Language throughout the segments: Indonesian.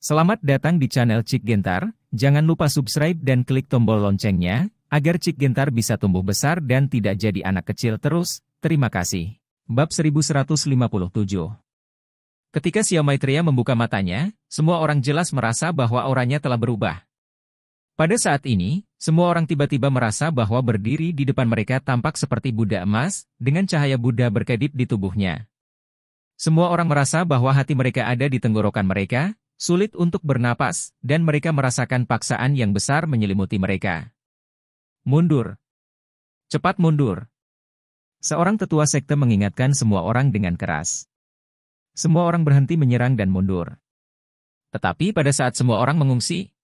Selamat datang di channel Cik Gentar, jangan lupa subscribe dan klik tombol loncengnya, agar Cik Gentar bisa tumbuh besar dan tidak jadi anak kecil terus, terima kasih. Bab 1157 Ketika Xiao Maitreya membuka matanya, semua orang jelas merasa bahwa orangnya telah berubah. Pada saat ini, semua orang tiba-tiba merasa bahwa berdiri di depan mereka tampak seperti Buddha emas, dengan cahaya Buddha berkedip di tubuhnya. Semua orang merasa bahwa hati mereka ada di tenggorokan mereka, Sulit untuk bernapas, dan mereka merasakan paksaan yang besar menyelimuti mereka. Mundur. Cepat mundur. Seorang tetua sekte mengingatkan semua orang dengan keras. Semua orang berhenti menyerang dan mundur. Tetapi pada saat semua orang mengungsi,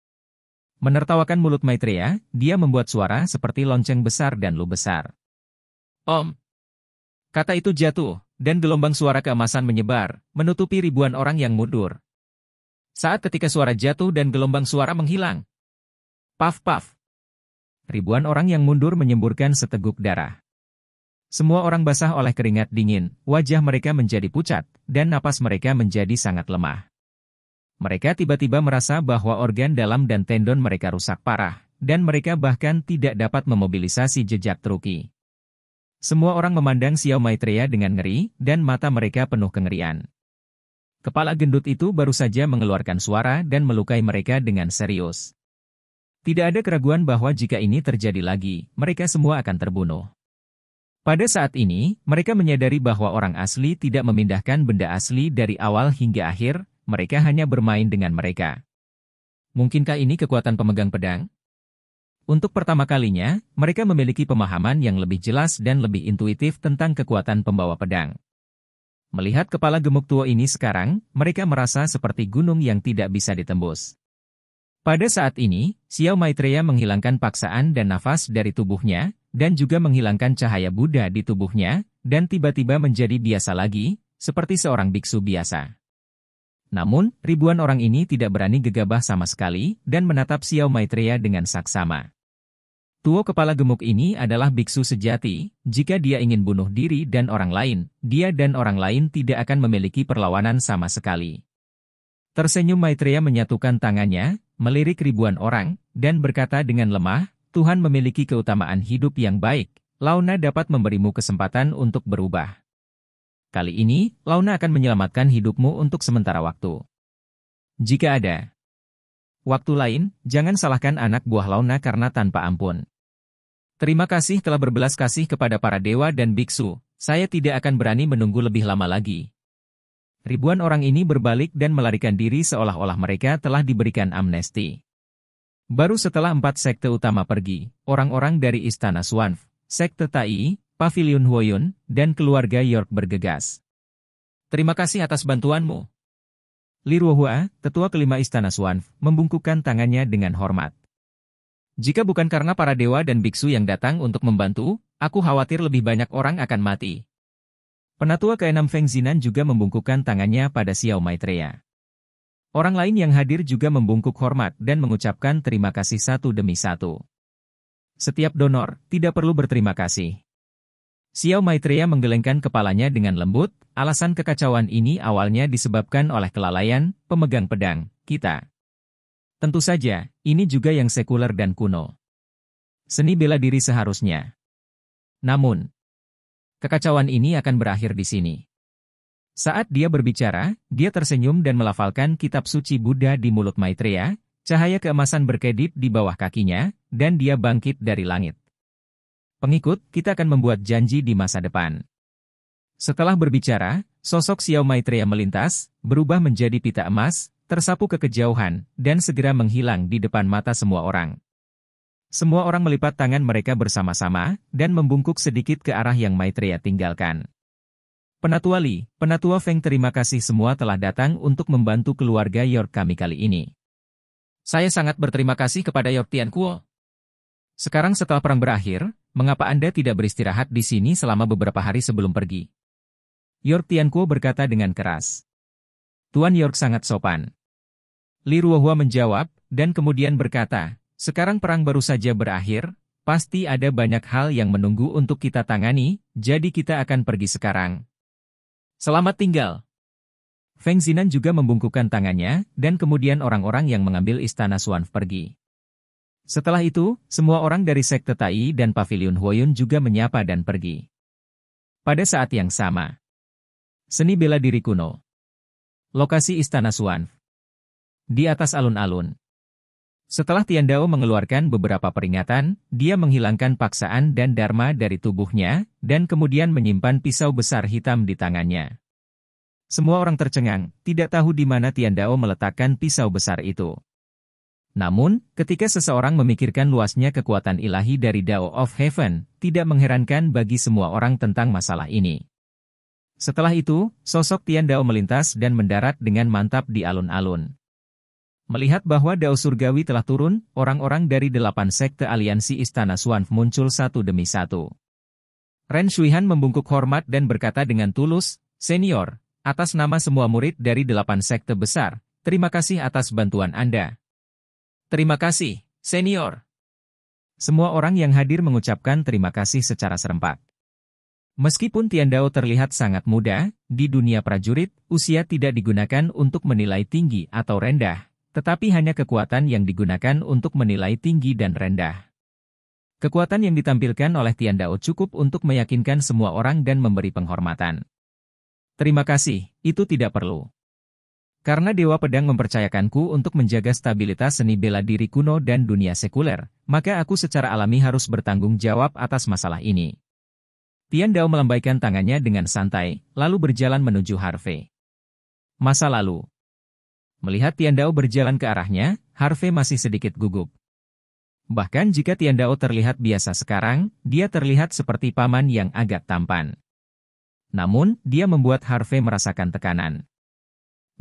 menertawakan mulut Maitreya, dia membuat suara seperti lonceng besar dan lu besar. Om! Kata itu jatuh, dan gelombang suara keemasan menyebar, menutupi ribuan orang yang mundur. Saat ketika suara jatuh dan gelombang suara menghilang. Paf-paf. Ribuan orang yang mundur menyemburkan seteguk darah. Semua orang basah oleh keringat dingin, wajah mereka menjadi pucat, dan napas mereka menjadi sangat lemah. Mereka tiba-tiba merasa bahwa organ dalam dan tendon mereka rusak parah, dan mereka bahkan tidak dapat memobilisasi jejak Truki. Semua orang memandang Xiao Maitreya dengan ngeri, dan mata mereka penuh kengerian. Kepala gendut itu baru saja mengeluarkan suara dan melukai mereka dengan serius. Tidak ada keraguan bahwa jika ini terjadi lagi, mereka semua akan terbunuh. Pada saat ini, mereka menyadari bahwa orang asli tidak memindahkan benda asli dari awal hingga akhir, mereka hanya bermain dengan mereka. Mungkinkah ini kekuatan pemegang pedang? Untuk pertama kalinya, mereka memiliki pemahaman yang lebih jelas dan lebih intuitif tentang kekuatan pembawa pedang. Melihat kepala gemuk tua ini sekarang, mereka merasa seperti gunung yang tidak bisa ditembus. Pada saat ini, Xiao Maitreya menghilangkan paksaan dan nafas dari tubuhnya, dan juga menghilangkan cahaya Buddha di tubuhnya, dan tiba-tiba menjadi biasa lagi, seperti seorang biksu biasa. Namun, ribuan orang ini tidak berani gegabah sama sekali, dan menatap Xiao Maitreya dengan saksama. Tuo kepala gemuk ini adalah biksu sejati, jika dia ingin bunuh diri dan orang lain, dia dan orang lain tidak akan memiliki perlawanan sama sekali. Tersenyum Maitreya menyatukan tangannya, melirik ribuan orang, dan berkata dengan lemah, Tuhan memiliki keutamaan hidup yang baik, Launa dapat memberimu kesempatan untuk berubah. Kali ini, Launa akan menyelamatkan hidupmu untuk sementara waktu. Jika ada waktu lain, jangan salahkan anak buah Launa karena tanpa ampun. Terima kasih telah berbelas kasih kepada para dewa dan biksu, saya tidak akan berani menunggu lebih lama lagi. Ribuan orang ini berbalik dan melarikan diri seolah-olah mereka telah diberikan amnesti. Baru setelah empat sekte utama pergi, orang-orang dari Istana Swanf, Sekte Tai, Pavilion Huoyun, dan keluarga York bergegas. Terima kasih atas bantuanmu. Li Ruohua, tetua kelima Istana Swanf, membungkukkan tangannya dengan hormat. Jika bukan karena para dewa dan biksu yang datang untuk membantu, aku khawatir lebih banyak orang akan mati. Penatua keenam Feng Zinan juga membungkukkan tangannya pada Xiao Maitreya. Orang lain yang hadir juga membungkuk hormat dan mengucapkan terima kasih satu demi satu. Setiap donor tidak perlu berterima kasih. Xiao Maitreya menggelengkan kepalanya dengan lembut, alasan kekacauan ini awalnya disebabkan oleh kelalaian pemegang pedang, kita. Tentu saja, ini juga yang sekuler dan kuno. Seni bela diri seharusnya. Namun, kekacauan ini akan berakhir di sini. Saat dia berbicara, dia tersenyum dan melafalkan kitab suci Buddha di mulut Maitreya, cahaya keemasan berkedip di bawah kakinya, dan dia bangkit dari langit. Pengikut, kita akan membuat janji di masa depan. Setelah berbicara, sosok Xiao Maitreya melintas, berubah menjadi pita emas, tersapu ke kejauhan, dan segera menghilang di depan mata semua orang. Semua orang melipat tangan mereka bersama-sama, dan membungkuk sedikit ke arah yang Maitreya tinggalkan. Penatua Li, Penatua Feng terima kasih semua telah datang untuk membantu keluarga York kami kali ini. Saya sangat berterima kasih kepada York Kuo. Sekarang setelah perang berakhir, mengapa Anda tidak beristirahat di sini selama beberapa hari sebelum pergi? York Kuo berkata dengan keras. Tuan York sangat sopan. Li Ruohua menjawab, dan kemudian berkata, sekarang perang baru saja berakhir, pasti ada banyak hal yang menunggu untuk kita tangani, jadi kita akan pergi sekarang. Selamat tinggal. Feng Zinan juga membungkukkan tangannya, dan kemudian orang-orang yang mengambil istana Suan pergi. Setelah itu, semua orang dari Sekte Tai dan Pavilion Huoyun juga menyapa dan pergi. Pada saat yang sama, seni bela diri kuno. Lokasi Istana Suan. Di atas alun-alun. Setelah Tian Dao mengeluarkan beberapa peringatan, dia menghilangkan paksaan dan dharma dari tubuhnya, dan kemudian menyimpan pisau besar hitam di tangannya. Semua orang tercengang, tidak tahu di mana Tian Dao meletakkan pisau besar itu. Namun, ketika seseorang memikirkan luasnya kekuatan ilahi dari Dao of Heaven, tidak mengherankan bagi semua orang tentang masalah ini. Setelah itu, sosok Tian Dao melintas dan mendarat dengan mantap di alun-alun. Melihat bahwa Dao Surgawi telah turun, orang-orang dari delapan sekte aliansi Istana Suan muncul satu demi satu. Ren Shuihan membungkuk hormat dan berkata dengan tulus, Senior, atas nama semua murid dari delapan sekte besar, terima kasih atas bantuan Anda. Terima kasih, Senior. Semua orang yang hadir mengucapkan terima kasih secara serempak. Meskipun Tian Dao terlihat sangat muda, di dunia prajurit, usia tidak digunakan untuk menilai tinggi atau rendah, tetapi hanya kekuatan yang digunakan untuk menilai tinggi dan rendah. Kekuatan yang ditampilkan oleh Tian Dao cukup untuk meyakinkan semua orang dan memberi penghormatan. Terima kasih, itu tidak perlu. Karena Dewa Pedang mempercayakanku untuk menjaga stabilitas seni bela diri kuno dan dunia sekuler, maka aku secara alami harus bertanggung jawab atas masalah ini. Tian Dao melambaikan tangannya dengan santai, lalu berjalan menuju Harvey. Masa lalu. Melihat Tian Dao berjalan ke arahnya, Harvey masih sedikit gugup. Bahkan jika Tian Dao terlihat biasa sekarang, dia terlihat seperti paman yang agak tampan. Namun, dia membuat Harvey merasakan tekanan.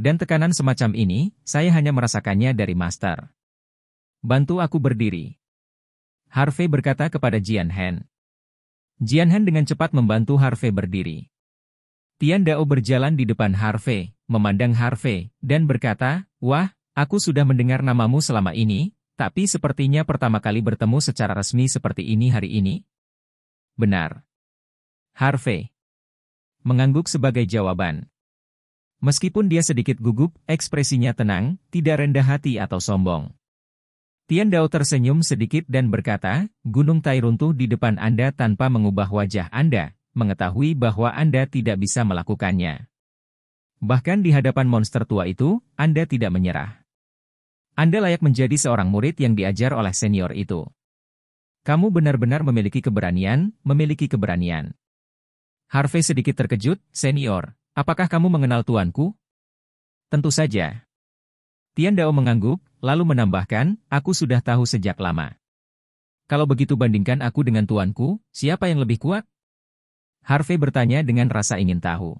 Dan tekanan semacam ini, saya hanya merasakannya dari Master. Bantu aku berdiri. Harvey berkata kepada Jian Hen. Jian dengan cepat membantu Harvey berdiri. Tian Dao berjalan di depan Harvey, memandang Harvey, dan berkata, Wah, aku sudah mendengar namamu selama ini, tapi sepertinya pertama kali bertemu secara resmi seperti ini hari ini. Benar. Harvey. Mengangguk sebagai jawaban. Meskipun dia sedikit gugup, ekspresinya tenang, tidak rendah hati atau sombong. Tian Dao tersenyum sedikit dan berkata, Gunung Tai runtuh di depan Anda tanpa mengubah wajah Anda, mengetahui bahwa Anda tidak bisa melakukannya. Bahkan di hadapan monster tua itu, Anda tidak menyerah. Anda layak menjadi seorang murid yang diajar oleh senior itu. Kamu benar-benar memiliki keberanian, memiliki keberanian. Harvey sedikit terkejut, senior, apakah kamu mengenal tuanku? Tentu saja. Tian Dao mengangguk, lalu menambahkan, aku sudah tahu sejak lama. Kalau begitu bandingkan aku dengan tuanku, siapa yang lebih kuat? Harvey bertanya dengan rasa ingin tahu.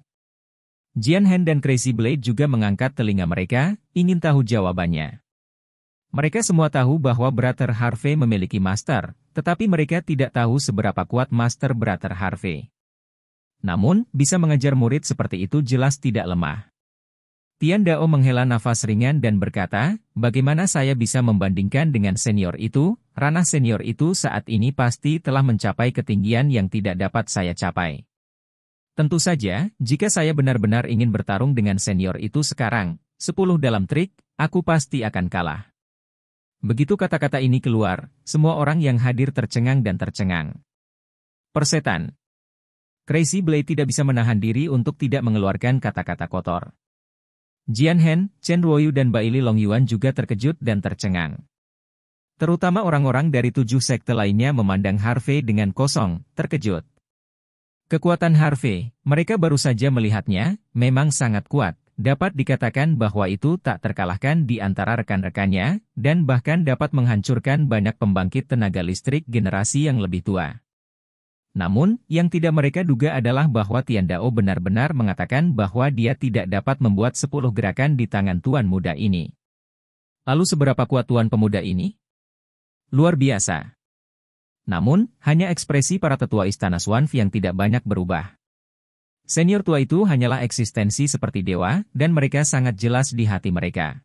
Jian Han dan Crazy Blade juga mengangkat telinga mereka, ingin tahu jawabannya. Mereka semua tahu bahwa Brother Harvey memiliki master, tetapi mereka tidak tahu seberapa kuat master Brother Harvey. Namun, bisa mengejar murid seperti itu jelas tidak lemah. Tian Dao menghela nafas ringan dan berkata, bagaimana saya bisa membandingkan dengan senior itu, ranah senior itu saat ini pasti telah mencapai ketinggian yang tidak dapat saya capai. Tentu saja, jika saya benar-benar ingin bertarung dengan senior itu sekarang, sepuluh dalam trik, aku pasti akan kalah. Begitu kata-kata ini keluar, semua orang yang hadir tercengang dan tercengang. Persetan. Crazy Blade tidak bisa menahan diri untuk tidak mengeluarkan kata-kata kotor. Jian Hen, Chen Ruoyu dan Baili Longyuan juga terkejut dan tercengang. Terutama orang-orang dari tujuh sekte lainnya memandang Harvey dengan kosong, terkejut. Kekuatan Harvey, mereka baru saja melihatnya, memang sangat kuat. Dapat dikatakan bahwa itu tak terkalahkan di antara rekan-rekannya, dan bahkan dapat menghancurkan banyak pembangkit tenaga listrik generasi yang lebih tua. Namun, yang tidak mereka duga adalah bahwa Tian Dao benar-benar mengatakan bahwa dia tidak dapat membuat 10 gerakan di tangan tuan muda ini. Lalu seberapa kuat tuan pemuda ini? Luar biasa. Namun, hanya ekspresi para tetua istana Swanf yang tidak banyak berubah. Senior tua itu hanyalah eksistensi seperti dewa, dan mereka sangat jelas di hati mereka.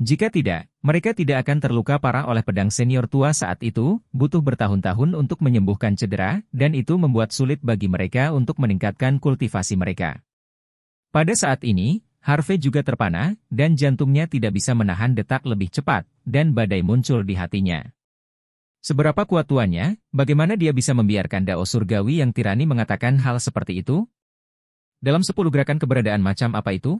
Jika tidak, mereka tidak akan terluka parah oleh pedang senior tua saat itu, butuh bertahun-tahun untuk menyembuhkan cedera, dan itu membuat sulit bagi mereka untuk meningkatkan kultivasi mereka. Pada saat ini, Harvey juga terpana, dan jantungnya tidak bisa menahan detak lebih cepat, dan badai muncul di hatinya. Seberapa kuat tuannya, bagaimana dia bisa membiarkan Dao Surgawi yang tirani mengatakan hal seperti itu? Dalam sepuluh gerakan keberadaan macam apa itu?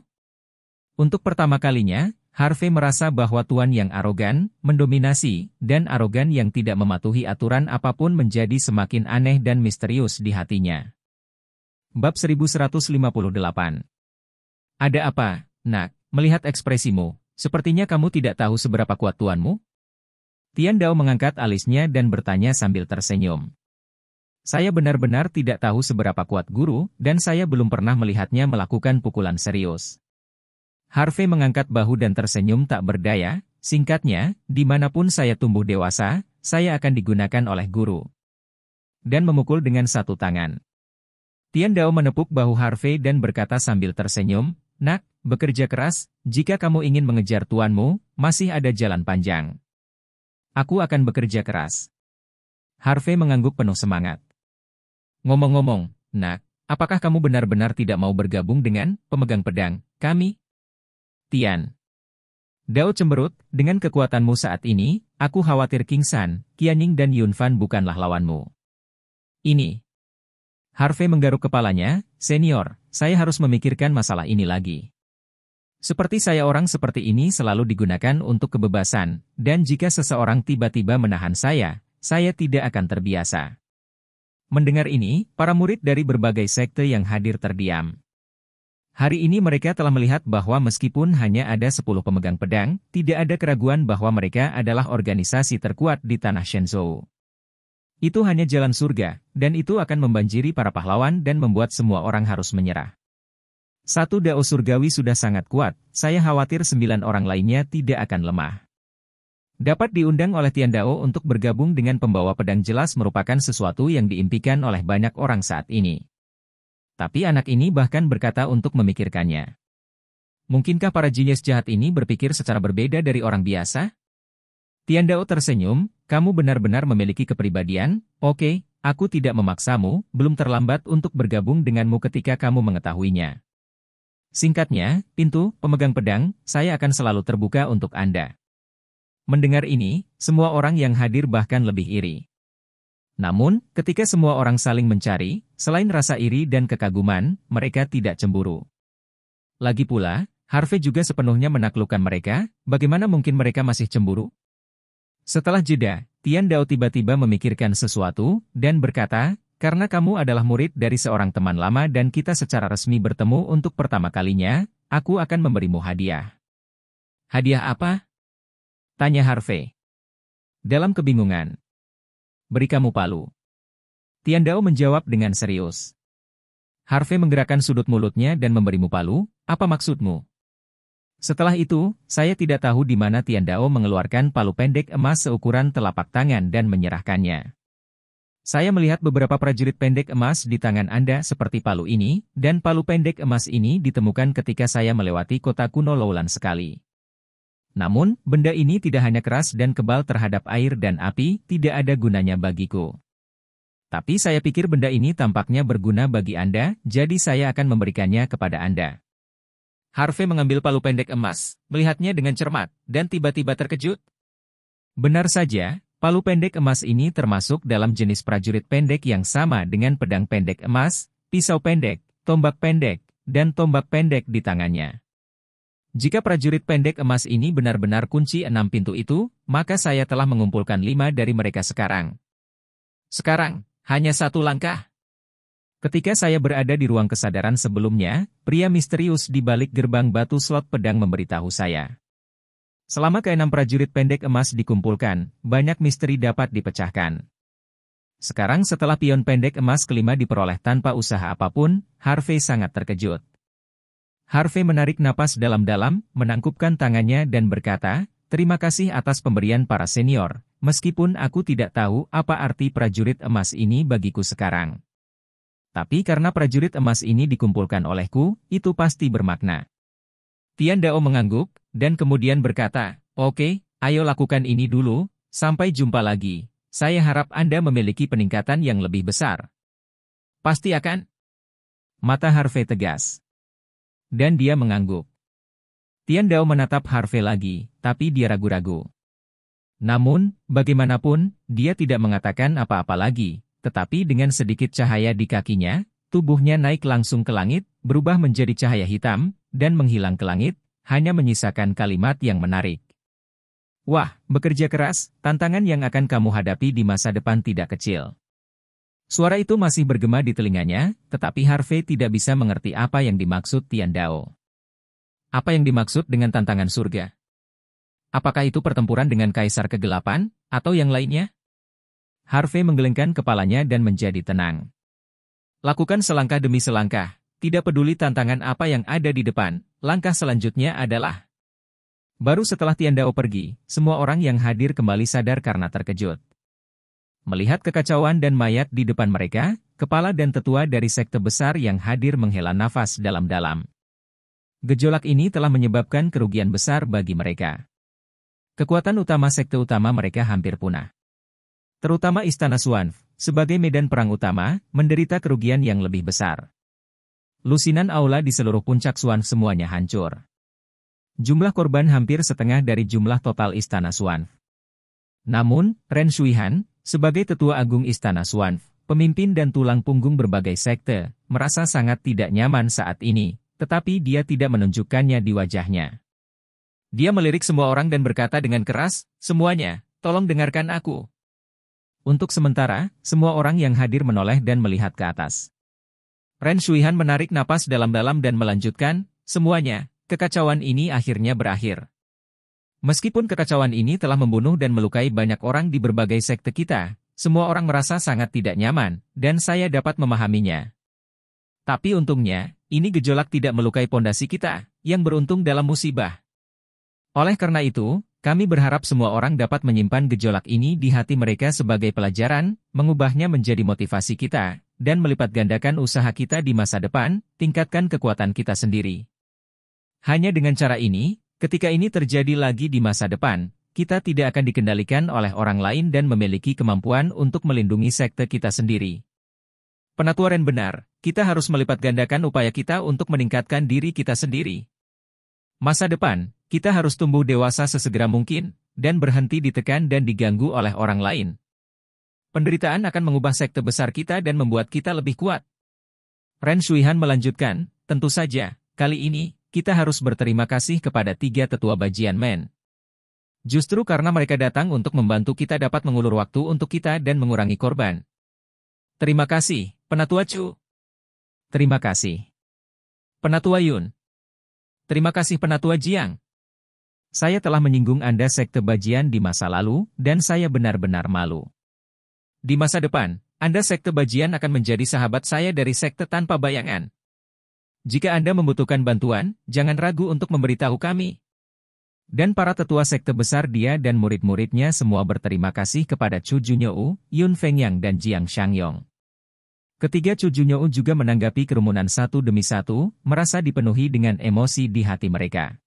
Untuk pertama kalinya, Harvey merasa bahwa tuan yang arogan, mendominasi, dan arogan yang tidak mematuhi aturan apapun menjadi semakin aneh dan misterius di hatinya. Bab 1158 Ada apa, nak, melihat ekspresimu, sepertinya kamu tidak tahu seberapa kuat tuanmu? Tian Dao mengangkat alisnya dan bertanya sambil tersenyum. Saya benar-benar tidak tahu seberapa kuat guru, dan saya belum pernah melihatnya melakukan pukulan serius. Harvey mengangkat bahu dan tersenyum tak berdaya, singkatnya, dimanapun saya tumbuh dewasa, saya akan digunakan oleh guru. Dan memukul dengan satu tangan. Tian Dao menepuk bahu Harvey dan berkata sambil tersenyum, Nak, bekerja keras, jika kamu ingin mengejar tuanmu, masih ada jalan panjang. Aku akan bekerja keras. Harvey mengangguk penuh semangat. Ngomong-ngomong, nak, apakah kamu benar-benar tidak mau bergabung dengan pemegang pedang, kami? Tian. Dao cemberut, dengan kekuatanmu saat ini, aku khawatir King San, Qianying dan Yunfan bukanlah lawanmu. Ini. Harvey menggaruk kepalanya, senior, saya harus memikirkan masalah ini lagi. Seperti saya orang seperti ini selalu digunakan untuk kebebasan, dan jika seseorang tiba-tiba menahan saya, saya tidak akan terbiasa. Mendengar ini, para murid dari berbagai sekte yang hadir terdiam. Hari ini mereka telah melihat bahwa meskipun hanya ada 10 pemegang pedang, tidak ada keraguan bahwa mereka adalah organisasi terkuat di tanah Shenzhou. Itu hanya jalan surga, dan itu akan membanjiri para pahlawan dan membuat semua orang harus menyerah. Satu dao surgawi sudah sangat kuat, saya khawatir sembilan orang lainnya tidak akan lemah. Dapat diundang oleh Tian Dao untuk bergabung dengan pembawa pedang jelas merupakan sesuatu yang diimpikan oleh banyak orang saat ini. Tapi anak ini bahkan berkata untuk memikirkannya. Mungkinkah para jenius jahat ini berpikir secara berbeda dari orang biasa? Tiandao tersenyum, kamu benar-benar memiliki kepribadian, oke, okay, aku tidak memaksamu, belum terlambat untuk bergabung denganmu ketika kamu mengetahuinya. Singkatnya, pintu, pemegang pedang, saya akan selalu terbuka untuk Anda. Mendengar ini, semua orang yang hadir bahkan lebih iri. Namun, ketika semua orang saling mencari, selain rasa iri dan kekaguman, mereka tidak cemburu. Lagi pula, Harvey juga sepenuhnya menaklukkan mereka, bagaimana mungkin mereka masih cemburu? Setelah jeda, Tian Dao tiba-tiba memikirkan sesuatu, dan berkata, karena kamu adalah murid dari seorang teman lama dan kita secara resmi bertemu untuk pertama kalinya, aku akan memberimu hadiah. Hadiah apa? Tanya Harvey. Dalam kebingungan, beri kamu palu. Tian Dao menjawab dengan serius. Harvey menggerakkan sudut mulutnya dan memberimu palu, apa maksudmu? Setelah itu, saya tidak tahu di mana Tian Dao mengeluarkan palu pendek emas seukuran telapak tangan dan menyerahkannya. Saya melihat beberapa prajurit pendek emas di tangan Anda seperti palu ini, dan palu pendek emas ini ditemukan ketika saya melewati kota kuno Lowland sekali. Namun, benda ini tidak hanya keras dan kebal terhadap air dan api, tidak ada gunanya bagiku. Tapi saya pikir benda ini tampaknya berguna bagi Anda, jadi saya akan memberikannya kepada Anda. Harvey mengambil palu pendek emas, melihatnya dengan cermat, dan tiba-tiba terkejut. Benar saja, palu pendek emas ini termasuk dalam jenis prajurit pendek yang sama dengan pedang pendek emas, pisau pendek, tombak pendek, dan tombak pendek di tangannya. Jika prajurit pendek emas ini benar-benar kunci enam pintu itu, maka saya telah mengumpulkan lima dari mereka sekarang. Sekarang, hanya satu langkah. Ketika saya berada di ruang kesadaran sebelumnya, pria misterius di balik gerbang batu slot pedang memberitahu saya. Selama keenam prajurit pendek emas dikumpulkan, banyak misteri dapat dipecahkan. Sekarang setelah pion pendek emas kelima diperoleh tanpa usaha apapun, Harvey sangat terkejut. Harvey menarik napas dalam-dalam, menangkupkan tangannya dan berkata, Terima kasih atas pemberian para senior, meskipun aku tidak tahu apa arti prajurit emas ini bagiku sekarang. Tapi karena prajurit emas ini dikumpulkan olehku, itu pasti bermakna. Tian Dao mengangguk, dan kemudian berkata, Oke, ayo lakukan ini dulu, sampai jumpa lagi. Saya harap Anda memiliki peningkatan yang lebih besar. Pasti akan. Mata Harvey tegas. Dan dia mengangguk. Tian Dao menatap Harvey lagi, tapi dia ragu-ragu. Namun, bagaimanapun, dia tidak mengatakan apa-apa lagi, tetapi dengan sedikit cahaya di kakinya, tubuhnya naik langsung ke langit, berubah menjadi cahaya hitam, dan menghilang ke langit, hanya menyisakan kalimat yang menarik. Wah, bekerja keras, tantangan yang akan kamu hadapi di masa depan tidak kecil. Suara itu masih bergema di telinganya, tetapi Harvey tidak bisa mengerti apa yang dimaksud Tian Dao. Apa yang dimaksud dengan tantangan surga? Apakah itu pertempuran dengan Kaisar Kegelapan, atau yang lainnya? Harvey menggelengkan kepalanya dan menjadi tenang. Lakukan selangkah demi selangkah, tidak peduli tantangan apa yang ada di depan, langkah selanjutnya adalah... Baru setelah Tian Dao pergi, semua orang yang hadir kembali sadar karena terkejut. Melihat kekacauan dan mayat di depan mereka, kepala dan tetua dari sekte besar yang hadir menghela nafas dalam-dalam. Gejolak ini telah menyebabkan kerugian besar bagi mereka. Kekuatan utama sekte utama mereka hampir punah. Terutama Istana Suanf, sebagai medan perang utama, menderita kerugian yang lebih besar. Lusinan aula di seluruh puncak Suanf semuanya hancur. Jumlah korban hampir setengah dari jumlah total Istana Suanf. Namun, Ren Shuihan, sebagai Tetua Agung Istana Swan, pemimpin dan tulang punggung berbagai sekte, merasa sangat tidak nyaman saat ini, tetapi dia tidak menunjukkannya di wajahnya. Dia melirik semua orang dan berkata dengan keras, semuanya, tolong dengarkan aku. Untuk sementara, semua orang yang hadir menoleh dan melihat ke atas. Ren Shuihan menarik napas dalam-dalam dan melanjutkan, semuanya, kekacauan ini akhirnya berakhir. Meskipun kekacauan ini telah membunuh dan melukai banyak orang di berbagai sekte kita, semua orang merasa sangat tidak nyaman, dan saya dapat memahaminya. Tapi untungnya, ini gejolak tidak melukai pondasi kita, yang beruntung dalam musibah. Oleh karena itu, kami berharap semua orang dapat menyimpan gejolak ini di hati mereka sebagai pelajaran, mengubahnya menjadi motivasi kita, dan melipat gandakan usaha kita di masa depan, tingkatkan kekuatan kita sendiri. Hanya dengan cara ini, Ketika ini terjadi lagi di masa depan, kita tidak akan dikendalikan oleh orang lain dan memiliki kemampuan untuk melindungi sekte kita sendiri. Penatuaran benar, kita harus melipat gandakan upaya kita untuk meningkatkan diri kita sendiri. Masa depan, kita harus tumbuh dewasa sesegera mungkin, dan berhenti ditekan dan diganggu oleh orang lain. Penderitaan akan mengubah sekte besar kita dan membuat kita lebih kuat. Ren Shuihan melanjutkan, tentu saja, kali ini, kita harus berterima kasih kepada tiga tetua bajian men. Justru karena mereka datang untuk membantu kita dapat mengulur waktu untuk kita dan mengurangi korban. Terima kasih, Penatua Chu. Terima kasih. Penatua Yun. Terima kasih Penatua Jiang. Saya telah menyinggung Anda sekte bajian di masa lalu, dan saya benar-benar malu. Di masa depan, Anda sekte bajian akan menjadi sahabat saya dari sekte tanpa bayangan. Jika Anda membutuhkan bantuan, jangan ragu untuk memberitahu kami. Dan para tetua sekte besar dia dan murid-muridnya semua berterima kasih kepada Chu Junyo, Yun Fengyang dan Jiang Shangyong. Ketiga Chu cucunya juga menanggapi kerumunan satu demi satu, merasa dipenuhi dengan emosi di hati mereka.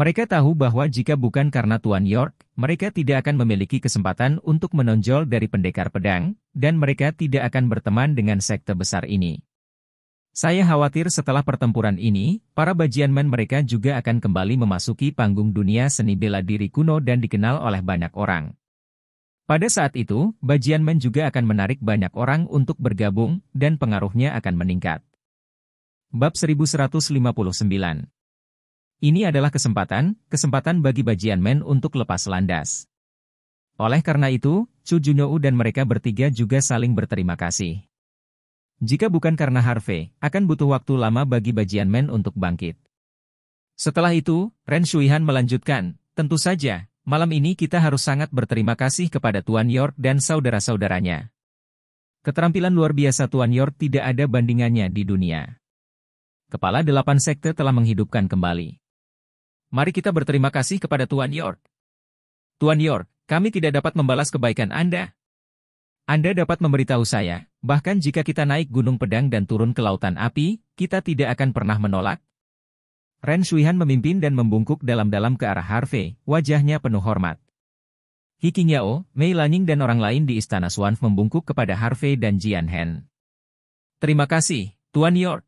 Mereka tahu bahwa jika bukan karena Tuan York, mereka tidak akan memiliki kesempatan untuk menonjol dari pendekar pedang, dan mereka tidak akan berteman dengan sekte besar ini. Saya khawatir setelah pertempuran ini, para bajianmen mereka juga akan kembali memasuki panggung dunia seni bela diri kuno dan dikenal oleh banyak orang. Pada saat itu, bajianmen juga akan menarik banyak orang untuk bergabung, dan pengaruhnya akan meningkat. Bab 1159 Ini adalah kesempatan, kesempatan bagi bajianmen untuk lepas landas. Oleh karena itu, Chu Junyou dan mereka bertiga juga saling berterima kasih. Jika bukan karena Harvey, akan butuh waktu lama bagi bajian men untuk bangkit. Setelah itu, Ren Shuihan melanjutkan, tentu saja, malam ini kita harus sangat berterima kasih kepada Tuan York dan saudara-saudaranya. Keterampilan luar biasa Tuan York tidak ada bandingannya di dunia. Kepala delapan sekte telah menghidupkan kembali. Mari kita berterima kasih kepada Tuan York. Tuan York, kami tidak dapat membalas kebaikan Anda. Anda dapat memberitahu saya, bahkan jika kita naik gunung pedang dan turun ke lautan api, kita tidak akan pernah menolak. Ren Shuihan memimpin dan membungkuk dalam-dalam ke arah Harvey, wajahnya penuh hormat. Hiking Yao, Mei Lanying dan orang lain di Istana Swanf membungkuk kepada Harvey dan Jian Han. Terima kasih, Tuan York.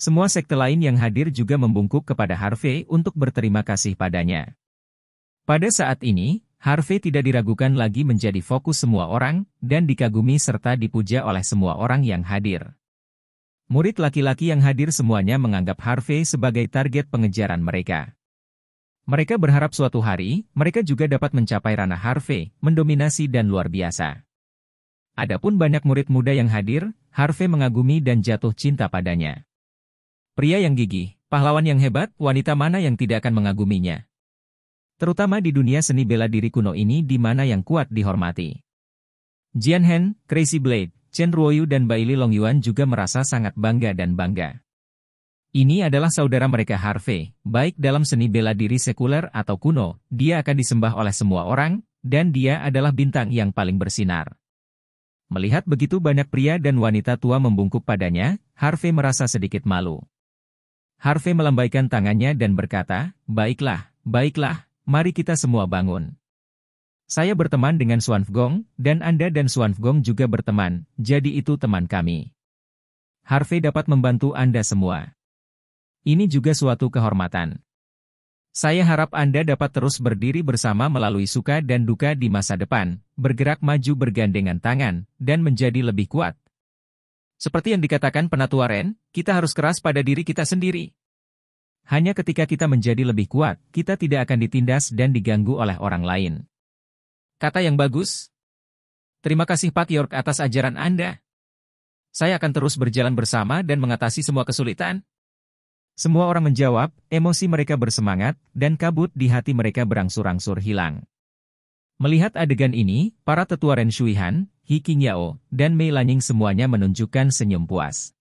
Semua sekte lain yang hadir juga membungkuk kepada Harvey untuk berterima kasih padanya. Pada saat ini, Harvey tidak diragukan lagi menjadi fokus semua orang, dan dikagumi serta dipuja oleh semua orang yang hadir. Murid laki-laki yang hadir semuanya menganggap Harvey sebagai target pengejaran mereka. Mereka berharap suatu hari, mereka juga dapat mencapai ranah Harvey, mendominasi dan luar biasa. Adapun banyak murid muda yang hadir, Harvey mengagumi dan jatuh cinta padanya. Pria yang gigih, pahlawan yang hebat, wanita mana yang tidak akan mengaguminya? terutama di dunia seni bela diri kuno ini di mana yang kuat dihormati. Jian Hen, Crazy Blade, Chen Ruoyu dan Bai Long Longyuan juga merasa sangat bangga dan bangga. Ini adalah saudara mereka Harvey, baik dalam seni bela diri sekuler atau kuno, dia akan disembah oleh semua orang, dan dia adalah bintang yang paling bersinar. Melihat begitu banyak pria dan wanita tua membungkuk padanya, Harvey merasa sedikit malu. Harvey melambaikan tangannya dan berkata, Baiklah, baiklah, mari kita semua bangun. Saya berteman dengan Suan Fgong, dan Anda dan Suan Fgong juga berteman, jadi itu teman kami. Harvey dapat membantu Anda semua. Ini juga suatu kehormatan. Saya harap Anda dapat terus berdiri bersama melalui suka dan duka di masa depan, bergerak maju bergandengan tangan, dan menjadi lebih kuat. Seperti yang dikatakan penatua Ren, kita harus keras pada diri kita sendiri. Hanya ketika kita menjadi lebih kuat, kita tidak akan ditindas dan diganggu oleh orang lain. Kata yang bagus. Terima kasih Pak York atas ajaran Anda. Saya akan terus berjalan bersama dan mengatasi semua kesulitan. Semua orang menjawab, emosi mereka bersemangat, dan kabut di hati mereka berangsur-angsur hilang. Melihat adegan ini, para tetua Ren Shuihan, Hiking Yao, dan Mei Lanying semuanya menunjukkan senyum puas.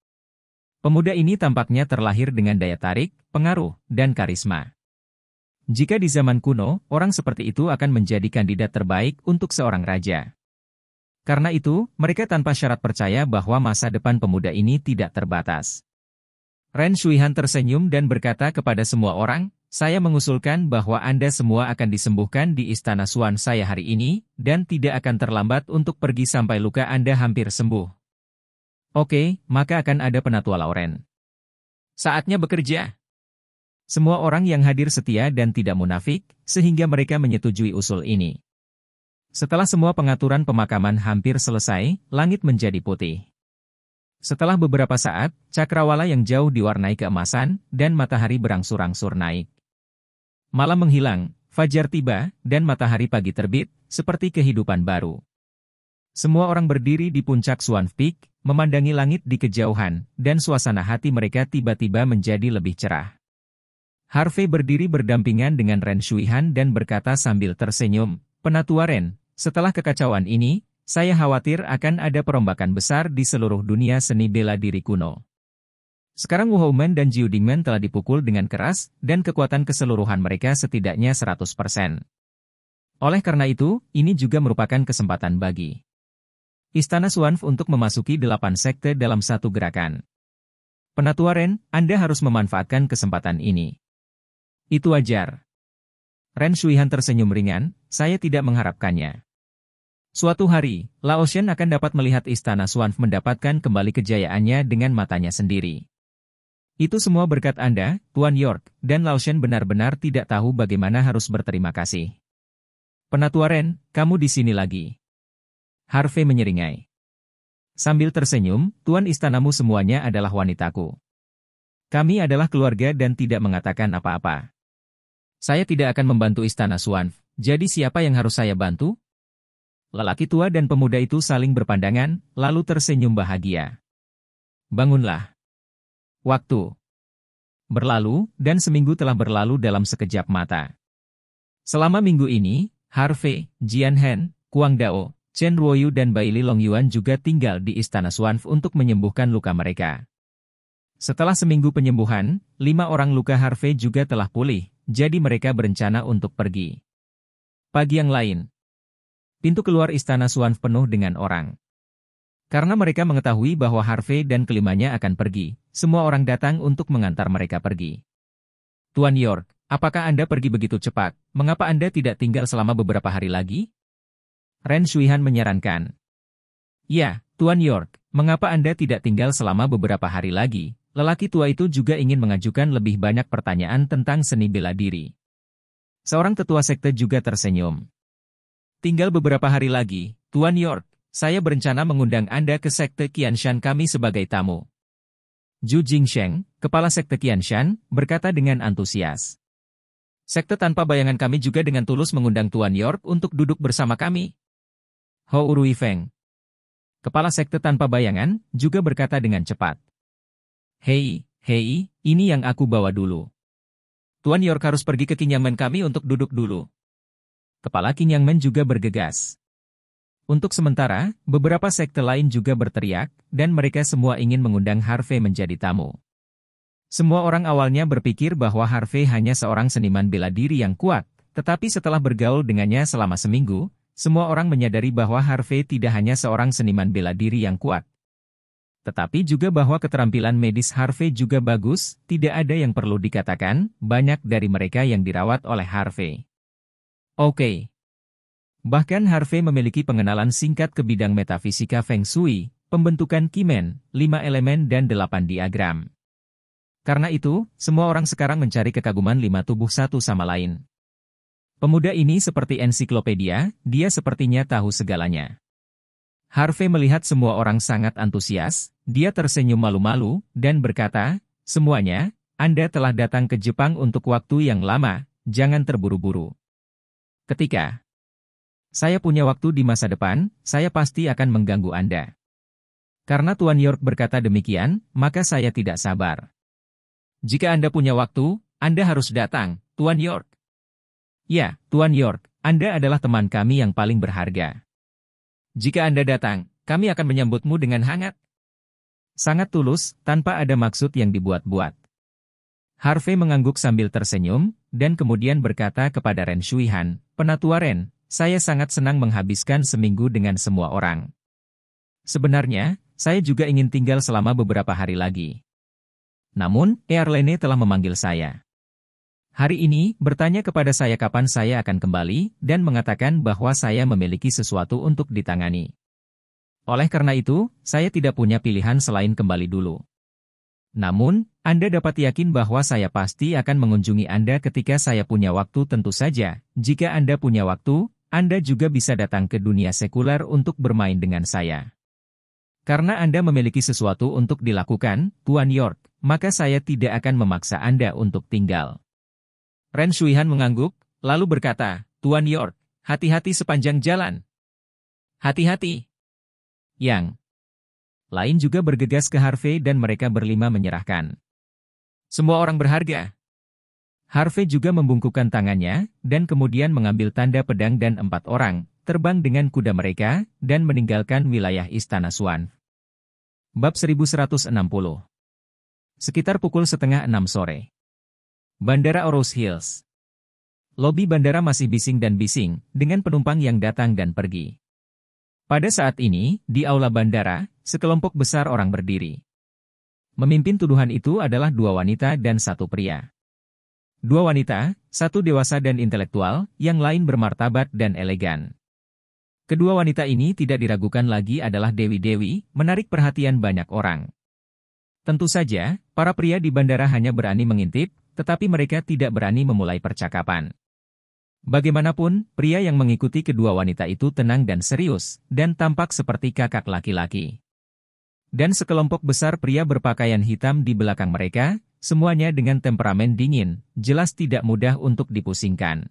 Pemuda ini tampaknya terlahir dengan daya tarik, pengaruh, dan karisma. Jika di zaman kuno, orang seperti itu akan menjadi kandidat terbaik untuk seorang raja. Karena itu, mereka tanpa syarat percaya bahwa masa depan pemuda ini tidak terbatas. Ren Shuihan tersenyum dan berkata kepada semua orang, saya mengusulkan bahwa Anda semua akan disembuhkan di istana Suan saya hari ini, dan tidak akan terlambat untuk pergi sampai luka Anda hampir sembuh. Oke, maka akan ada penatua Lauren. Saatnya bekerja. Semua orang yang hadir setia dan tidak munafik, sehingga mereka menyetujui usul ini. Setelah semua pengaturan pemakaman hampir selesai, langit menjadi putih. Setelah beberapa saat, cakrawala yang jauh diwarnai keemasan, dan matahari berangsur-angsur naik. Malam menghilang, fajar tiba, dan matahari pagi terbit, seperti kehidupan baru. Semua orang berdiri di puncak Swan Peak, memandangi langit di kejauhan, dan suasana hati mereka tiba-tiba menjadi lebih cerah. Harvey berdiri berdampingan dengan Ren Shuihan dan berkata sambil tersenyum, Penatua Ren, setelah kekacauan ini, saya khawatir akan ada perombakan besar di seluruh dunia seni bela diri kuno. Sekarang Wu Houmen dan Jiu Dingmen telah dipukul dengan keras, dan kekuatan keseluruhan mereka setidaknya 100%. Oleh karena itu, ini juga merupakan kesempatan bagi Istana Suanf untuk memasuki delapan sekte dalam satu gerakan. Penatua Ren, Anda harus memanfaatkan kesempatan ini. Itu wajar. Ren Shuihan tersenyum ringan, saya tidak mengharapkannya. Suatu hari, Laosian akan dapat melihat Istana Suanf mendapatkan kembali kejayaannya dengan matanya sendiri. Itu semua berkat Anda, Tuan York, dan Laosian benar-benar tidak tahu bagaimana harus berterima kasih. Penatua Ren, kamu di sini lagi. Harvey menyeringai. Sambil tersenyum, tuan istanamu semuanya adalah wanitaku. Kami adalah keluarga dan tidak mengatakan apa-apa. Saya tidak akan membantu istana Swan, jadi siapa yang harus saya bantu? Lelaki tua dan pemuda itu saling berpandangan, lalu tersenyum bahagia. Bangunlah. Waktu. Berlalu, dan seminggu telah berlalu dalam sekejap mata. Selama minggu ini, Harvey, Jian Hen, Kuang Dao, Chen Ruoyu dan Baili Longyuan juga tinggal di Istana Suanf untuk menyembuhkan luka mereka. Setelah seminggu penyembuhan, lima orang luka Harvey juga telah pulih, jadi mereka berencana untuk pergi. Pagi yang lain, pintu keluar Istana Suanf penuh dengan orang. Karena mereka mengetahui bahwa Harvey dan kelimanya akan pergi, semua orang datang untuk mengantar mereka pergi. Tuan York, apakah Anda pergi begitu cepat? Mengapa Anda tidak tinggal selama beberapa hari lagi? Ren Shuihan menyarankan. Ya, Tuan York, mengapa Anda tidak tinggal selama beberapa hari lagi? Lelaki tua itu juga ingin mengajukan lebih banyak pertanyaan tentang seni bela diri. Seorang tetua sekte juga tersenyum. Tinggal beberapa hari lagi, Tuan York, saya berencana mengundang Anda ke sekte Qianshan kami sebagai tamu. Zhu Jingsheng, kepala sekte Qianshan, berkata dengan antusias. Sekte tanpa bayangan kami juga dengan tulus mengundang Tuan York untuk duduk bersama kami. Ho Urui Feng. Kepala sekte tanpa bayangan juga berkata dengan cepat. Hei, hei, ini yang aku bawa dulu. Tuan York harus pergi ke Kinyangmen kami untuk duduk dulu. Kepala Kinyangmen juga bergegas. Untuk sementara, beberapa sekte lain juga berteriak, dan mereka semua ingin mengundang Harvey menjadi tamu. Semua orang awalnya berpikir bahwa Harvey hanya seorang seniman bela diri yang kuat, tetapi setelah bergaul dengannya selama seminggu, semua orang menyadari bahwa Harvey tidak hanya seorang seniman bela diri yang kuat, tetapi juga bahwa keterampilan medis Harvey juga bagus, tidak ada yang perlu dikatakan, banyak dari mereka yang dirawat oleh Harvey. Oke. Okay. Bahkan Harvey memiliki pengenalan singkat ke bidang metafisika Feng Shui, pembentukan kimen, lima elemen dan delapan diagram. Karena itu, semua orang sekarang mencari kekaguman lima tubuh satu sama lain. Pemuda ini seperti ensiklopedia, dia sepertinya tahu segalanya. Harvey melihat semua orang sangat antusias, dia tersenyum malu-malu, dan berkata, Semuanya, Anda telah datang ke Jepang untuk waktu yang lama, jangan terburu-buru. Ketika saya punya waktu di masa depan, saya pasti akan mengganggu Anda. Karena Tuan York berkata demikian, maka saya tidak sabar. Jika Anda punya waktu, Anda harus datang, Tuan York. Ya, Tuan York, Anda adalah teman kami yang paling berharga. Jika Anda datang, kami akan menyambutmu dengan hangat. Sangat tulus, tanpa ada maksud yang dibuat-buat. Harvey mengangguk sambil tersenyum, dan kemudian berkata kepada Ren Shuihan, Penatua Ren, saya sangat senang menghabiskan seminggu dengan semua orang. Sebenarnya, saya juga ingin tinggal selama beberapa hari lagi. Namun, Earlene telah memanggil saya hari ini bertanya kepada saya kapan saya akan kembali dan mengatakan bahwa saya memiliki sesuatu untuk ditangani. Oleh karena itu, saya tidak punya pilihan selain kembali dulu. Namun, Anda dapat yakin bahwa saya pasti akan mengunjungi Anda ketika saya punya waktu tentu saja. Jika Anda punya waktu, Anda juga bisa datang ke dunia sekuler untuk bermain dengan saya. Karena Anda memiliki sesuatu untuk dilakukan, Tuan York, maka saya tidak akan memaksa Anda untuk tinggal. Ren Shuihan mengangguk, lalu berkata, Tuan York, hati-hati sepanjang jalan. Hati-hati. Yang lain juga bergegas ke Harvey dan mereka berlima menyerahkan. Semua orang berharga. Harvey juga membungkukkan tangannya dan kemudian mengambil tanda pedang dan empat orang terbang dengan kuda mereka dan meninggalkan wilayah Istana Suan. Bab 1160 Sekitar pukul setengah enam sore. Bandara Oros Hills Lobi bandara masih bising dan bising, dengan penumpang yang datang dan pergi. Pada saat ini, di aula bandara, sekelompok besar orang berdiri. Memimpin tuduhan itu adalah dua wanita dan satu pria. Dua wanita, satu dewasa dan intelektual, yang lain bermartabat dan elegan. Kedua wanita ini tidak diragukan lagi adalah dewi-dewi, menarik perhatian banyak orang. Tentu saja, para pria di bandara hanya berani mengintip, tetapi mereka tidak berani memulai percakapan. Bagaimanapun, pria yang mengikuti kedua wanita itu tenang dan serius, dan tampak seperti kakak laki-laki. Dan sekelompok besar pria berpakaian hitam di belakang mereka, semuanya dengan temperamen dingin, jelas tidak mudah untuk dipusingkan.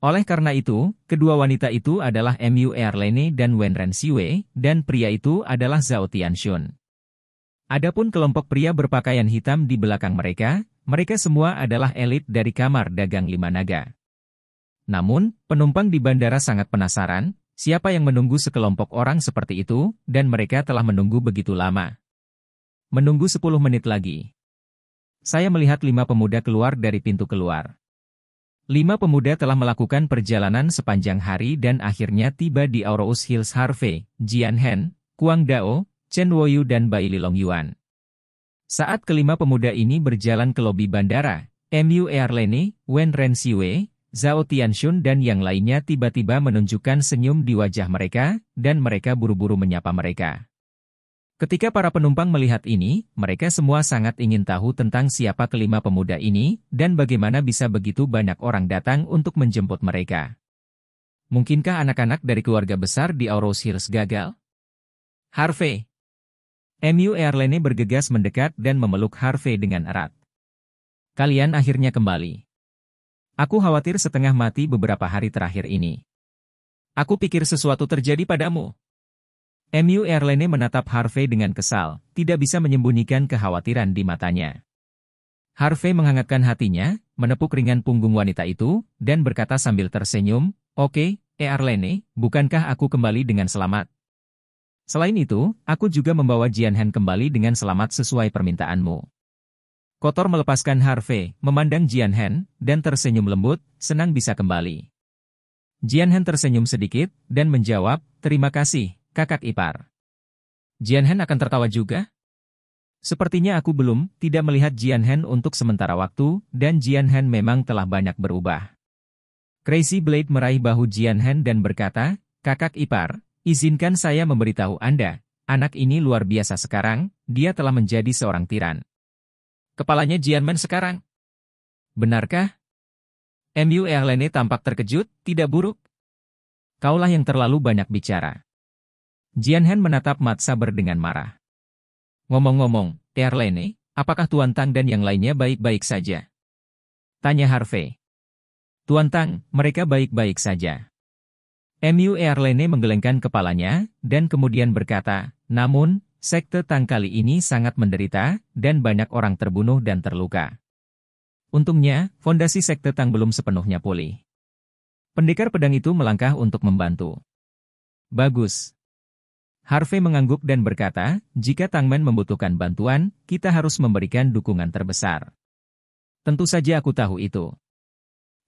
Oleh karena itu, kedua wanita itu adalah Mu Erlene dan Wenren Siwe, dan pria itu adalah Zhao Tianxun. Adapun kelompok pria berpakaian hitam di belakang mereka, mereka semua adalah elit dari kamar dagang Lima Naga. Namun, penumpang di bandara sangat penasaran, siapa yang menunggu sekelompok orang seperti itu, dan mereka telah menunggu begitu lama. Menunggu 10 menit lagi. Saya melihat lima pemuda keluar dari pintu keluar. Lima pemuda telah melakukan perjalanan sepanjang hari dan akhirnya tiba di Aurous Hills Harvey, Jian Hen, Kuang Dao, Chen Woyu dan Bai Long Yuan. Saat kelima pemuda ini berjalan ke lobi bandara, MU Airlene, Wen Renxiue, Zhao Tianxun dan yang lainnya tiba-tiba menunjukkan senyum di wajah mereka, dan mereka buru-buru menyapa mereka. Ketika para penumpang melihat ini, mereka semua sangat ingin tahu tentang siapa kelima pemuda ini, dan bagaimana bisa begitu banyak orang datang untuk menjemput mereka. Mungkinkah anak-anak dari keluarga besar di Auroshirs gagal? Harvey, MU Erlene bergegas mendekat dan memeluk Harvey dengan erat. Kalian akhirnya kembali. Aku khawatir setengah mati beberapa hari terakhir ini. Aku pikir sesuatu terjadi padamu. MU Erlene menatap Harvey dengan kesal, tidak bisa menyembunyikan kekhawatiran di matanya. Harvey menghangatkan hatinya, menepuk ringan punggung wanita itu, dan berkata sambil tersenyum, Oke, okay, bukankah aku kembali dengan selamat? Selain itu, aku juga membawa Jianhan kembali dengan selamat sesuai permintaanmu. Kotor melepaskan Harvey, memandang Jianhan, dan tersenyum lembut, senang bisa kembali. Jianhan tersenyum sedikit, dan menjawab, terima kasih, kakak ipar. Jianhan akan tertawa juga? Sepertinya aku belum, tidak melihat Jianhan untuk sementara waktu, dan Jianhan memang telah banyak berubah. Crazy Blade meraih bahu Jianhan dan berkata, kakak ipar, Izinkan saya memberitahu Anda, anak ini luar biasa sekarang, dia telah menjadi seorang tiran. Kepalanya Jianmen sekarang. Benarkah? MU Ehlene tampak terkejut, tidak buruk. Kaulah yang terlalu banyak bicara. Jianhen menatap Mat Saber dengan marah. Ngomong-ngomong, Ehlene, apakah Tuan Tang dan yang lainnya baik-baik saja? Tanya Harvey. Tuan Tang, mereka baik-baik saja. MU Erlene menggelengkan kepalanya, dan kemudian berkata, namun, sekte Tang kali ini sangat menderita, dan banyak orang terbunuh dan terluka. Untungnya, fondasi sekte Tang belum sepenuhnya pulih. Pendekar pedang itu melangkah untuk membantu. Bagus. Harvey mengangguk dan berkata, jika Tangman membutuhkan bantuan, kita harus memberikan dukungan terbesar. Tentu saja aku tahu itu.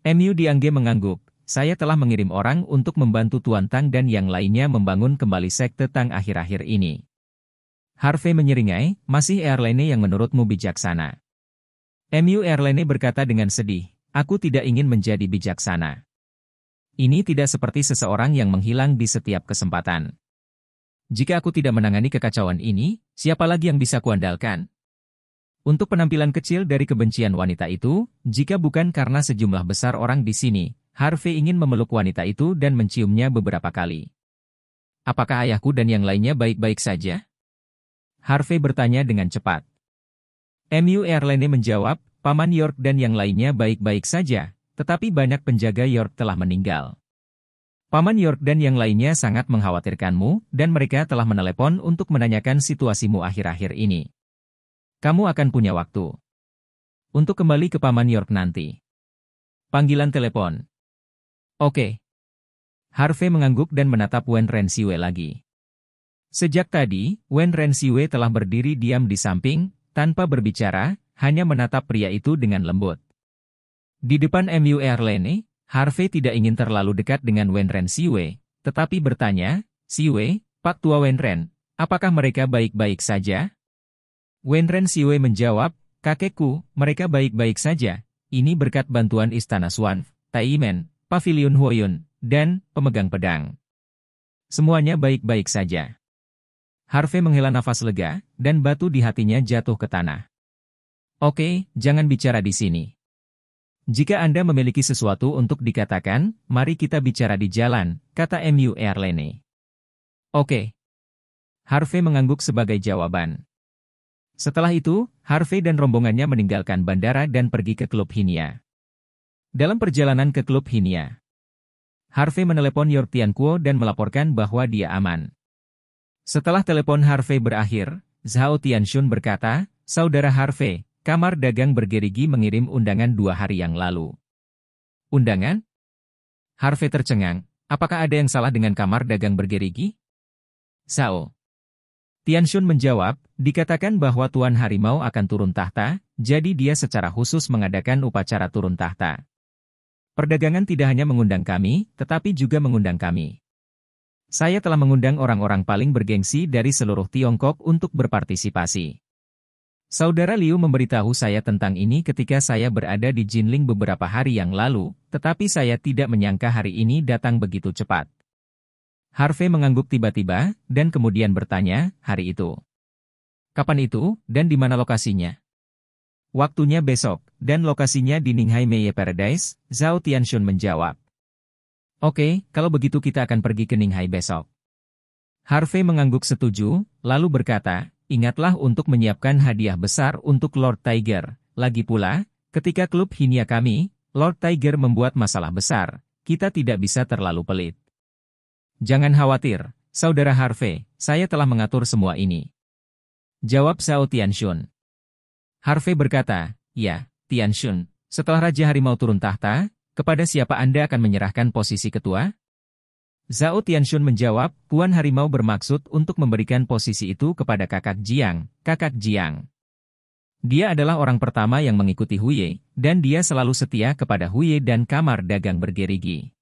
MU Diangge mengangguk, saya telah mengirim orang untuk membantu Tuan Tang dan yang lainnya membangun kembali sekte Tang akhir-akhir ini. Harvey menyeringai, masih airline yang menurutmu bijaksana. MU Airline berkata dengan sedih, aku tidak ingin menjadi bijaksana. Ini tidak seperti seseorang yang menghilang di setiap kesempatan. Jika aku tidak menangani kekacauan ini, siapa lagi yang bisa kuandalkan? Untuk penampilan kecil dari kebencian wanita itu, jika bukan karena sejumlah besar orang di sini, Harvey ingin memeluk wanita itu dan menciumnya beberapa kali. Apakah ayahku dan yang lainnya baik-baik saja? Harvey bertanya dengan cepat. MU Erlene menjawab, Paman York dan yang lainnya baik-baik saja, tetapi banyak penjaga York telah meninggal. Paman York dan yang lainnya sangat mengkhawatirkanmu, dan mereka telah menelepon untuk menanyakan situasimu akhir-akhir ini. Kamu akan punya waktu untuk kembali ke Paman York nanti. Panggilan telepon Oke. Harvey mengangguk dan menatap Wen Siwe lagi. Sejak tadi, Wen Siwe telah berdiri diam di samping, tanpa berbicara, hanya menatap pria itu dengan lembut. Di depan MU Erlene, Harvey tidak ingin terlalu dekat dengan Wen Siwe, tetapi bertanya, Siwe, Pak Tua Wen Ren, apakah mereka baik-baik saja? Wen Ren Siwe menjawab, kakekku, mereka baik-baik saja. Ini berkat bantuan Istana Swan, Taimen, Pavilion Huoyun, dan pemegang pedang. Semuanya baik-baik saja. Harvey menghela nafas lega, dan batu di hatinya jatuh ke tanah. Oke, jangan bicara di sini. Jika Anda memiliki sesuatu untuk dikatakan, mari kita bicara di jalan, kata M.U. Erlene. Oke. Harvey mengangguk sebagai jawaban. Setelah itu, Harvey dan rombongannya meninggalkan bandara dan pergi ke klub Hinia. Dalam perjalanan ke klub Hinia, Harvey menelepon Yortian Kuo dan melaporkan bahwa dia aman. Setelah telepon Harvey berakhir, Zhao Tianshun berkata, Saudara Harvey, kamar dagang bergerigi mengirim undangan dua hari yang lalu. Undangan? Harvey tercengang, apakah ada yang salah dengan kamar dagang bergerigi? Zhao. Tianshun menjawab, dikatakan bahwa Tuan Harimau akan turun tahta, jadi dia secara khusus mengadakan upacara turun tahta. Perdagangan tidak hanya mengundang kami, tetapi juga mengundang kami. Saya telah mengundang orang-orang paling bergengsi dari seluruh Tiongkok untuk berpartisipasi. Saudara Liu memberitahu saya tentang ini ketika saya berada di Jinling beberapa hari yang lalu, tetapi saya tidak menyangka hari ini datang begitu cepat. Harvey mengangguk tiba-tiba, dan kemudian bertanya, hari itu. Kapan itu, dan di mana lokasinya? Waktunya besok, dan lokasinya di Ninghai Meye Paradise, Zhao Tianxun menjawab. Oke, okay, kalau begitu kita akan pergi ke Ninghai besok. Harvey mengangguk setuju, lalu berkata, ingatlah untuk menyiapkan hadiah besar untuk Lord Tiger. Lagi pula, ketika klub Hinia kami, Lord Tiger membuat masalah besar, kita tidak bisa terlalu pelit. Jangan khawatir, Saudara Harvey, saya telah mengatur semua ini. Jawab Zhao Tianxun. Harvey berkata, Ya, Tian Shun, setelah Raja Harimau turun tahta, kepada siapa Anda akan menyerahkan posisi ketua? Zhao Tianshun menjawab, Puan Harimau bermaksud untuk memberikan posisi itu kepada kakak Jiang, kakak Jiang. Dia adalah orang pertama yang mengikuti Huye, dan dia selalu setia kepada Huye dan kamar dagang bergerigi.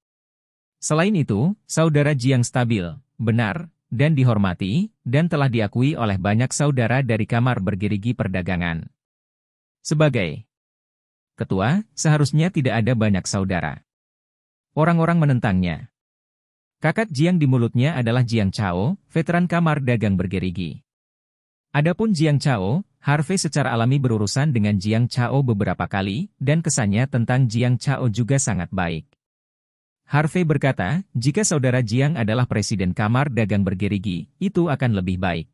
Selain itu, saudara Jiang stabil, benar, dan dihormati, dan telah diakui oleh banyak saudara dari kamar bergerigi perdagangan. Sebagai ketua, seharusnya tidak ada banyak saudara. Orang-orang menentangnya. Kakak Jiang di mulutnya adalah Jiang Chao, veteran kamar dagang bergerigi. Adapun Jiang Chao, Harvey secara alami berurusan dengan Jiang Chao beberapa kali, dan kesannya tentang Jiang Chao juga sangat baik. Harvey berkata, jika saudara Jiang adalah presiden kamar dagang bergerigi, itu akan lebih baik.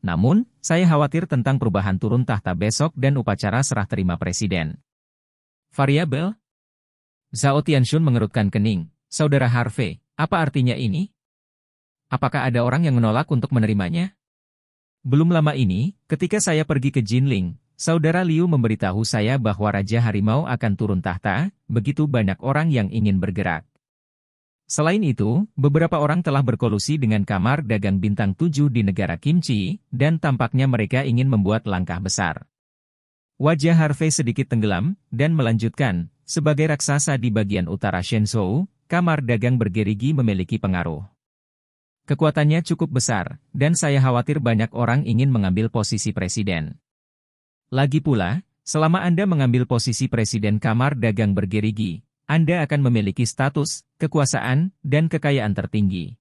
Namun, saya khawatir tentang perubahan turun tahta besok dan upacara serah terima presiden. Variabel? Zhao Tianxun mengerutkan kening. Saudara Harvey, apa artinya ini? Apakah ada orang yang menolak untuk menerimanya? Belum lama ini, ketika saya pergi ke Jinling, Saudara Liu memberitahu saya bahwa Raja Harimau akan turun tahta, begitu banyak orang yang ingin bergerak. Selain itu, beberapa orang telah berkolusi dengan kamar dagang bintang tujuh di negara Kimchi, dan tampaknya mereka ingin membuat langkah besar. Wajah Harvey sedikit tenggelam, dan melanjutkan, sebagai raksasa di bagian utara Shenzhou, kamar dagang bergerigi memiliki pengaruh. Kekuatannya cukup besar, dan saya khawatir banyak orang ingin mengambil posisi presiden. Lagi pula, selama Anda mengambil posisi presiden kamar dagang bergerigi, anda akan memiliki status, kekuasaan, dan kekayaan tertinggi.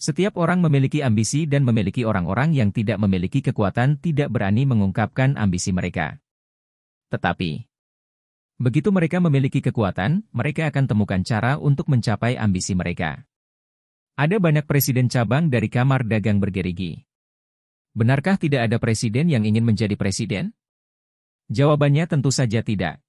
Setiap orang memiliki ambisi dan memiliki orang-orang yang tidak memiliki kekuatan tidak berani mengungkapkan ambisi mereka. Tetapi, begitu mereka memiliki kekuatan, mereka akan temukan cara untuk mencapai ambisi mereka. Ada banyak presiden cabang dari kamar dagang bergerigi. Benarkah tidak ada presiden yang ingin menjadi presiden? Jawabannya tentu saja tidak.